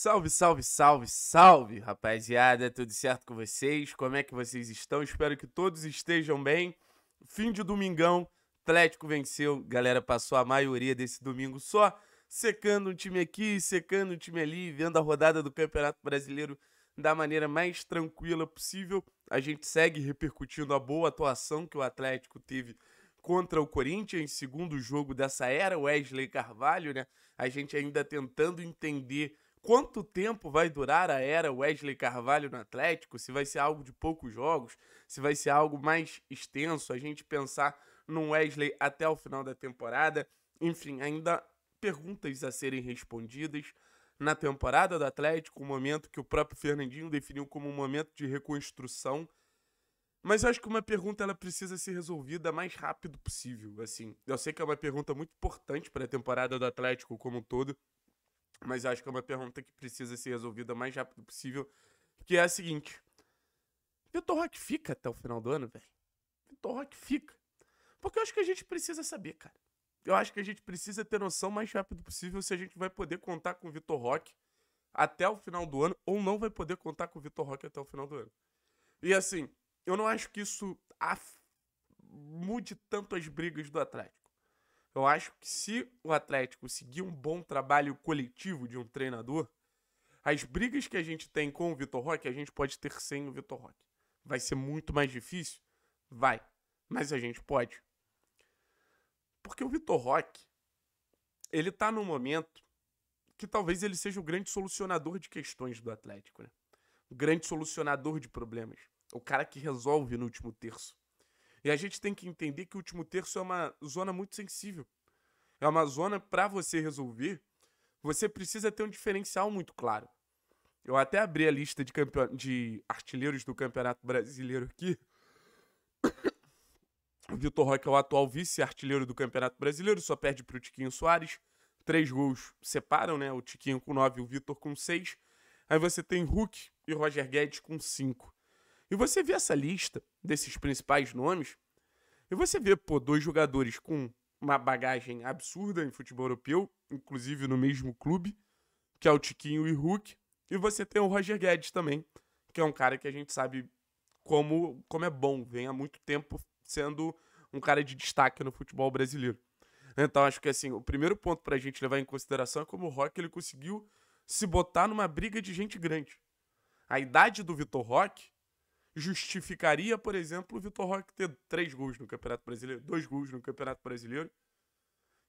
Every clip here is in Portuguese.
Salve, salve, salve, salve, rapaziada, tudo certo com vocês? Como é que vocês estão? Espero que todos estejam bem. Fim de domingão, Atlético venceu, galera passou a maioria desse domingo só secando um time aqui, secando um time ali, vendo a rodada do Campeonato Brasileiro da maneira mais tranquila possível. A gente segue repercutindo a boa atuação que o Atlético teve contra o Corinthians, segundo jogo dessa era, Wesley Carvalho, né? A gente ainda tentando entender Quanto tempo vai durar a era Wesley Carvalho no Atlético? Se vai ser algo de poucos jogos, se vai ser algo mais extenso, a gente pensar num Wesley até o final da temporada. Enfim, ainda perguntas a serem respondidas na temporada do Atlético, um momento que o próprio Fernandinho definiu como um momento de reconstrução. Mas eu acho que uma pergunta ela precisa ser resolvida mais rápido possível, assim. Eu sei que é uma pergunta muito importante para a temporada do Atlético como um todo, mas acho que é uma pergunta que precisa ser resolvida o mais rápido possível, que é a seguinte. Vitor Roque fica até o final do ano, velho? Vitor Roque fica. Porque eu acho que a gente precisa saber, cara. Eu acho que a gente precisa ter noção o mais rápido possível se a gente vai poder contar com o Vitor Roque até o final do ano ou não vai poder contar com o Vitor Roque até o final do ano. E assim, eu não acho que isso af... mude tanto as brigas do atrás. Eu acho que se o Atlético seguir um bom trabalho coletivo de um treinador, as brigas que a gente tem com o Vitor Roque, a gente pode ter sem o Vitor Roque. Vai ser muito mais difícil? Vai. Mas a gente pode. Porque o Vitor Roque, ele tá num momento que talvez ele seja o grande solucionador de questões do Atlético, né? O grande solucionador de problemas. O cara que resolve no último terço. E a gente tem que entender que o último terço é uma zona muito sensível. É uma zona para você resolver, você precisa ter um diferencial muito claro. Eu até abri a lista de, campeon... de artilheiros do Campeonato Brasileiro aqui. O Vitor Roque é o atual vice-artilheiro do Campeonato Brasileiro, só perde para o Tiquinho Soares. Três gols separam, né? O Tiquinho com nove e o Vitor com seis. Aí você tem Hulk e Roger Guedes com cinco. E você vê essa lista desses principais nomes, e você vê, pô, dois jogadores com uma bagagem absurda em futebol europeu, inclusive no mesmo clube, que é o Tiquinho e Hulk. E você tem o Roger Guedes também, que é um cara que a gente sabe como, como é bom, vem há muito tempo sendo um cara de destaque no futebol brasileiro. Então acho que assim, o primeiro ponto para a gente levar em consideração é como o Roque ele conseguiu se botar numa briga de gente grande. A idade do Vitor Roque justificaria, por exemplo, o Vitor Roque ter três gols no Campeonato Brasileiro, dois gols no Campeonato Brasileiro.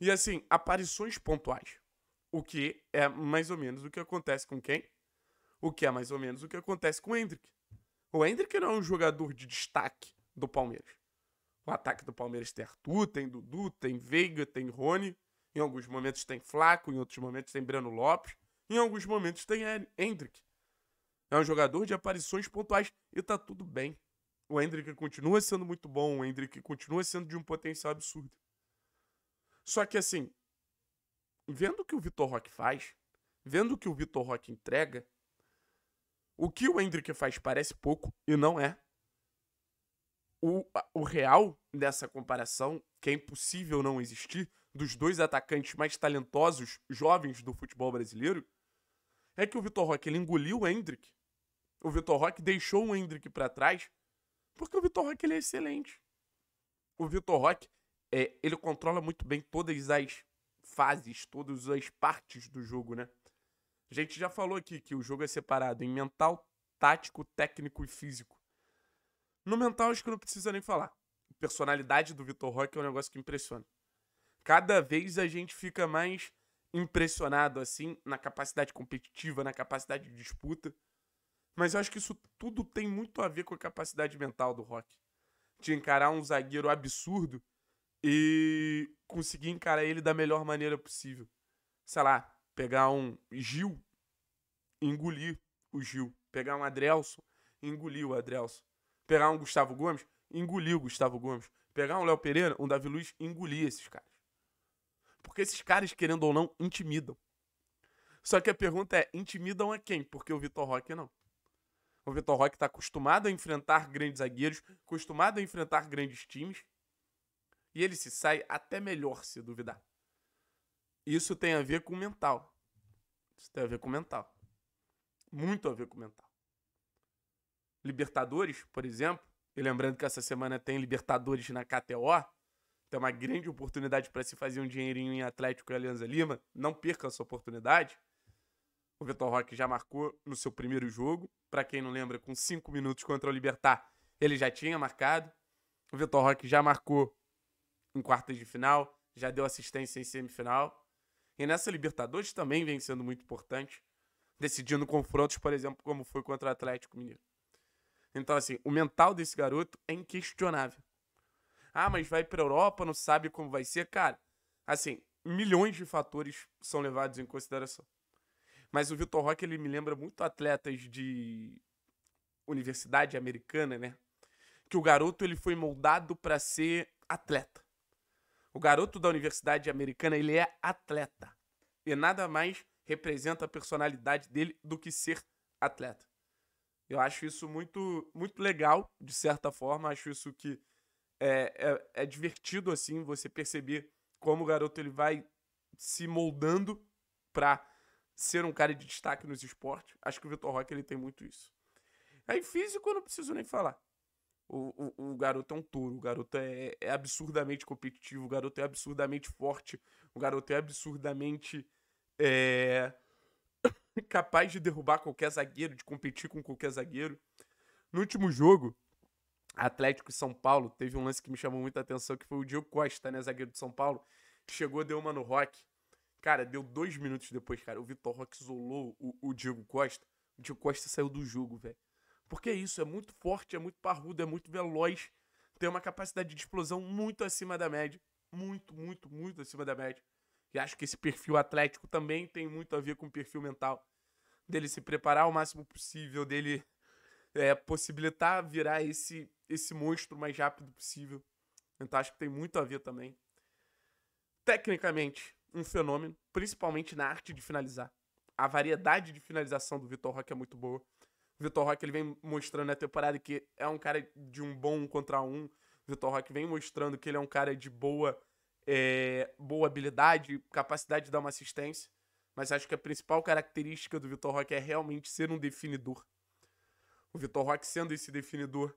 E assim, aparições pontuais. O que é mais ou menos o que acontece com quem? O que é mais ou menos o que acontece com o Hendrick. O Hendrick não é um jogador de destaque do Palmeiras. O ataque do Palmeiras tem Arthur, tem Dudu, tem Veiga, tem Rony. Em alguns momentos tem Flaco, em outros momentos tem Breno Lopes. Em alguns momentos tem Hendrick. É um jogador de aparições pontuais e tá tudo bem. O Hendrick continua sendo muito bom, o Hendrick continua sendo de um potencial absurdo. Só que assim, vendo o que o Vitor Roque faz, vendo o que o Vitor Roque entrega, o que o Hendrick faz parece pouco e não é. O, o real dessa comparação, que é impossível não existir, dos dois atacantes mais talentosos jovens do futebol brasileiro, é que o Vitor Roque ele engoliu o Hendrick o Vitor Roque deixou o Hendrick para trás, porque o Vitor Roque ele é excelente. O Vitor Roque, é, ele controla muito bem todas as fases, todas as partes do jogo, né? A gente já falou aqui que o jogo é separado em mental, tático, técnico e físico. No mental, acho que não precisa nem falar. A personalidade do Vitor Roque é um negócio que impressiona. Cada vez a gente fica mais impressionado, assim, na capacidade competitiva, na capacidade de disputa. Mas eu acho que isso tudo tem muito a ver com a capacidade mental do Rock. De encarar um zagueiro absurdo e conseguir encarar ele da melhor maneira possível. Sei lá, pegar um Gil, engolir o Gil. Pegar um Adrelson, engolir o Adrelson. Pegar um Gustavo Gomes, engolir o Gustavo Gomes. Pegar um Léo Pereira, um Davi Luiz, engolir esses caras. Porque esses caras, querendo ou não, intimidam. Só que a pergunta é: intimidam a quem? Porque o Vitor Roque não. O Vitor Roque está acostumado a enfrentar grandes zagueiros, acostumado a enfrentar grandes times. E ele se sai até melhor, se duvidar. Isso tem a ver com mental. Isso tem a ver com mental. Muito a ver com mental. Libertadores, por exemplo, e lembrando que essa semana tem Libertadores na KTO, tem uma grande oportunidade para se fazer um dinheirinho em Atlético e Alianza Lima. Não perca essa oportunidade. O Vitor Roque já marcou no seu primeiro jogo. Para quem não lembra, com cinco minutos contra o Libertar, ele já tinha marcado. O Vitor Roque já marcou em quartas de final, já deu assistência em semifinal. E nessa Libertadores também vem sendo muito importante, decidindo confrontos, por exemplo, como foi contra o Atlético Mineiro. Então, assim, o mental desse garoto é inquestionável. Ah, mas vai para a Europa, não sabe como vai ser. Cara, assim, milhões de fatores são levados em consideração. Mas o Vitor Roque, ele me lembra muito atletas de universidade americana, né? Que o garoto, ele foi moldado para ser atleta. O garoto da universidade americana, ele é atleta. E nada mais representa a personalidade dele do que ser atleta. Eu acho isso muito, muito legal, de certa forma. Acho isso que é, é, é, divertido, assim, você perceber como o garoto ele vai se moldando para ser um cara de destaque nos esportes. Acho que o Vitor Roque ele tem muito isso. Aí físico eu não preciso nem falar. O, o, o garoto é um touro, o garoto é, é, absurdamente competitivo, o garoto é absurdamente forte, o garoto é absurdamente é, capaz de derrubar qualquer zagueiro, de competir com qualquer zagueiro. No último jogo, Atlético e São Paulo, teve um lance que me chamou muita atenção, que foi o Diego Costa, né, zagueiro de São Paulo, chegou, deu uma no Roque. Cara, deu dois minutos depois, cara. O Vitor Roque isolou o, o Diego Costa. O Diego Costa saiu do jogo, velho. Porque é isso, é muito forte, é muito parrudo, é muito veloz. Tem uma capacidade de explosão muito acima da média. Muito, muito, muito acima da média. E acho que esse perfil atlético também tem muito a ver com o perfil mental. Dele se preparar o máximo possível, dele é, possibilitar virar esse, esse monstro o mais rápido possível. Então acho que tem muito a ver também. Tecnicamente, um fenômeno, principalmente na arte de finalizar. A variedade de finalização do Vitor Roque é muito boa. O Vitor Roque ele vem mostrando na é temporada que é um cara de um bom contra um. O Vitor Roque vem mostrando que ele é um cara de boa, é, boa habilidade, capacidade de dar uma assistência. Mas acho que a principal característica do Vitor Roque é realmente ser um definidor. O Vitor Roque sendo esse definidor,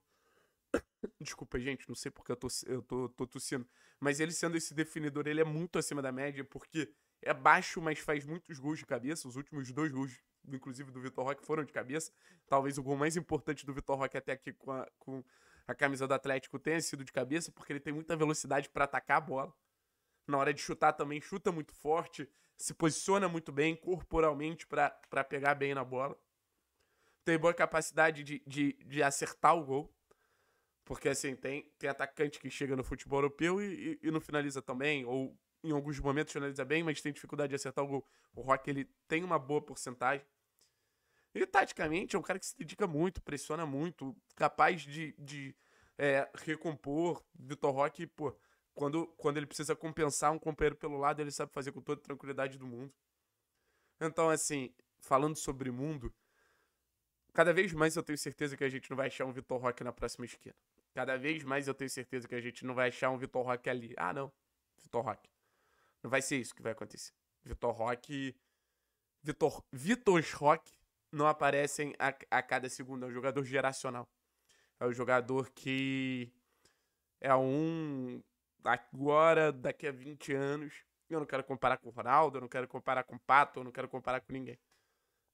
Desculpa, gente, não sei porque eu tô, eu tô, tô tossindo. Mas ele sendo esse definidor, ele é muito acima da média, porque é baixo, mas faz muitos gols de cabeça. Os últimos dois gols, inclusive, do Vitor Roque foram de cabeça. Talvez o gol mais importante do Vitor Roque até aqui com a, com a camisa do Atlético tenha sido de cabeça, porque ele tem muita velocidade para atacar a bola. Na hora de chutar também, chuta muito forte, se posiciona muito bem corporalmente para pegar bem na bola. Tem boa capacidade de, de, de acertar o gol. Porque, assim, tem, tem atacante que chega no futebol europeu e, e, e não finaliza também, ou em alguns momentos finaliza bem, mas tem dificuldade de acertar o gol. O Rock, ele tem uma boa porcentagem. E, taticamente, é um cara que se dedica muito, pressiona muito, capaz de, de é, recompor. Vitor Roque, pô, quando, quando ele precisa compensar um companheiro pelo lado, ele sabe fazer com toda a tranquilidade do mundo. Então, assim, falando sobre mundo, cada vez mais eu tenho certeza que a gente não vai achar um Vitor Roque na próxima esquina. Cada vez mais eu tenho certeza que a gente não vai achar um Vitor Roque ali. Ah, não. Vitor Roque. Não vai ser isso que vai acontecer. Vitor Roque. Vitor. Vitors Roque não aparecem a, a cada segundo. É um jogador geracional. É um jogador que. É um. Agora, daqui a 20 anos. Eu não quero comparar com o Ronaldo, eu não quero comparar com o Pato, eu não quero comparar com ninguém.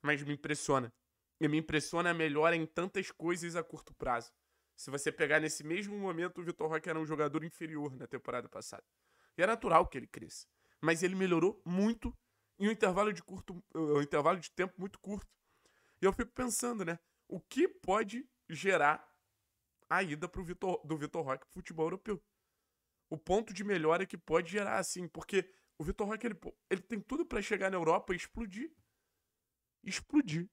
Mas me impressiona. E me impressiona melhora em tantas coisas a curto prazo. Se você pegar nesse mesmo momento, o Vitor Roque era um jogador inferior na temporada passada. E é natural que ele cresça. Mas ele melhorou muito em um intervalo de curto, eh, um intervalo de tempo muito curto. E eu fico pensando, né? O que pode gerar a ida pro Vitor, do Vitor Roque pro futebol europeu? O ponto de melhora que pode gerar, assim, porque o Vitor Roque ele, ele tem tudo para chegar na Europa e explodir. Explodir.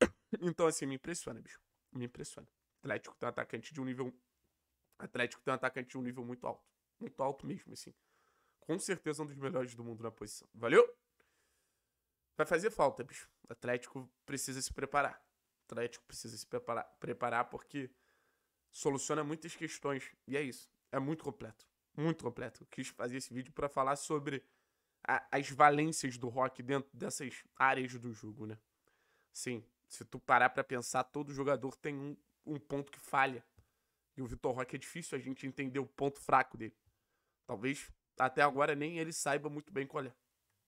Então, assim, me impressiona, bicho. Me impressiona. Atlético tem um atacante de um nível. Atlético tem um atacante de um nível muito alto. Muito alto mesmo, assim. Com certeza é um dos melhores do mundo na posição. Valeu? Vai fazer falta, bicho. Atlético precisa se preparar. Atlético precisa se preparar, preparar porque soluciona muitas questões. E é isso. É muito completo. Muito completo. Eu quis fazer esse vídeo para falar sobre a, as valências do rock dentro dessas áreas do jogo, né? Sim, se tu parar para pensar, todo jogador tem um um ponto que falha. E o Vitor Roque é difícil a gente entender o ponto fraco dele. Talvez até agora nem ele saiba muito bem qual é.